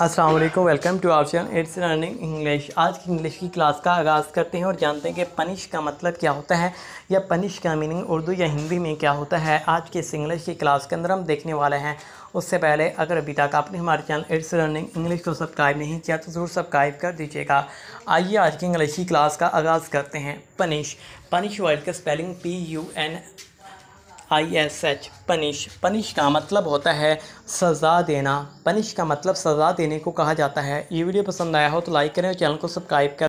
अस्सलाम वालेकुम welcome to channel it's learning English आज की इंग्लिश की क्लास का आगाज़ करते हैं और जानते हैं कि पनिश का मतलब क्या होता है या पनिश का मीनिंग उर्दू या हिंदी में क्या होता है आज के इस इंग्लिश की क्लास के अंदर हम देखने वाले हैं उससे पहले अगर अभी तक आपने हमारे चैनल इट्स लर्निंग इंग्लिश को सब्सक्राइब नहीं किया तो ज़रूर सब्सक्राइब कर दीजिएगा आइए आज की इंग्लिश की क्लास का आगाज़ करते हैं पनिश पनिश वर्ड का spelling P U N I S H punish punish का मतलब होता है सज़ा देना पनिश का मतलब सज़ा देने को कहा जाता है ये वीडियो पसंद आया हो तो लाइक करें और चैनल को सब्सक्राइब करें